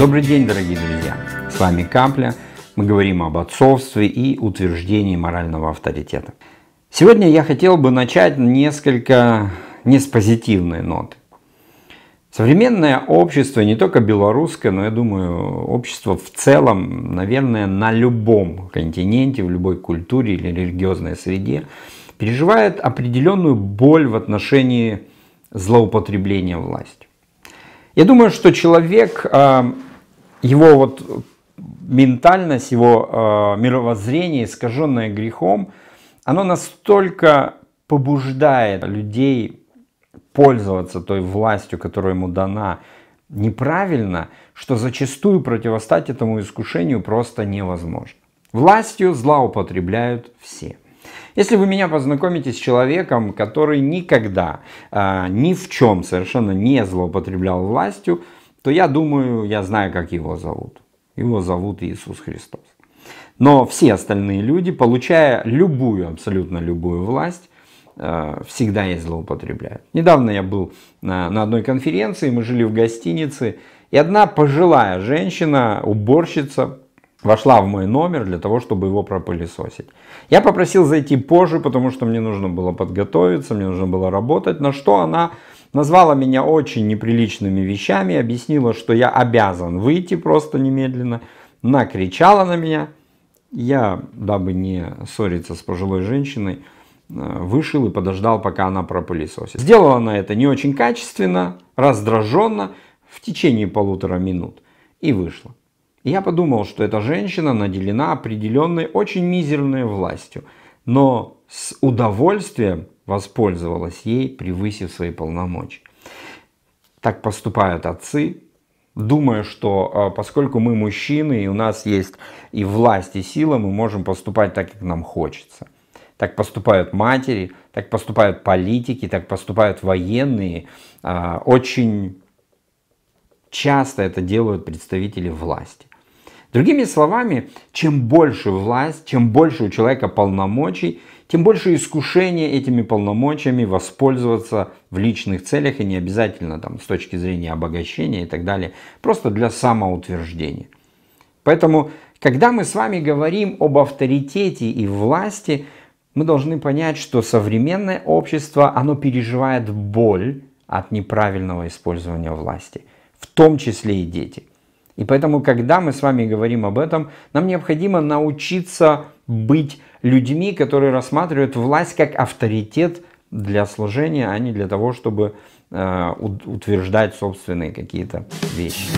Добрый день, дорогие друзья! С вами Капля. Мы говорим об отцовстве и утверждении морального авторитета. Сегодня я хотел бы начать несколько не с позитивной ноты. Современное общество, не только белорусское, но я думаю, общество в целом, наверное, на любом континенте, в любой культуре или религиозной среде, переживает определенную боль в отношении злоупотребления властью. Я думаю, что человек а, его вот ментальность, его э, мировоззрение, искаженное грехом, оно настолько побуждает людей пользоваться той властью, которая ему дана, неправильно, что зачастую противостать этому искушению просто невозможно. Властью злоупотребляют все. Если вы меня познакомите с человеком, который никогда э, ни в чем совершенно не злоупотреблял властью, то я думаю, я знаю, как его зовут. Его зовут Иисус Христос. Но все остальные люди, получая любую, абсолютно любую власть, э, всегда ей злоупотребляют. Недавно я был на, на одной конференции, мы жили в гостинице, и одна пожилая женщина, уборщица, вошла в мой номер для того, чтобы его пропылесосить. Я попросил зайти позже, потому что мне нужно было подготовиться, мне нужно было работать, на что она Назвала меня очень неприличными вещами, объяснила, что я обязан выйти просто немедленно. Накричала на меня. Я, дабы не ссориться с пожилой женщиной, э, вышел и подождал, пока она пропылесосит. Сделала она это не очень качественно, раздраженно, в течение полутора минут. И вышла. Я подумал, что эта женщина наделена определенной очень мизерной властью, но с удовольствием воспользовалась ей, превысив свои полномочия. Так поступают отцы, думая, что а, поскольку мы мужчины и у нас есть и власть, и сила, мы можем поступать так, как нам хочется. Так поступают матери, так поступают политики, так поступают военные. А, очень часто это делают представители власти. Другими словами, чем больше власть, чем больше у человека полномочий, тем больше искушение этими полномочиями воспользоваться в личных целях и не обязательно там с точки зрения обогащения и так далее, просто для самоутверждения. Поэтому, когда мы с вами говорим об авторитете и власти, мы должны понять, что современное общество, оно переживает боль от неправильного использования власти, в том числе и дети. И поэтому, когда мы с вами говорим об этом, нам необходимо научиться быть людьми, которые рассматривают власть как авторитет для служения, а не для того, чтобы э, утверждать собственные какие-то вещи.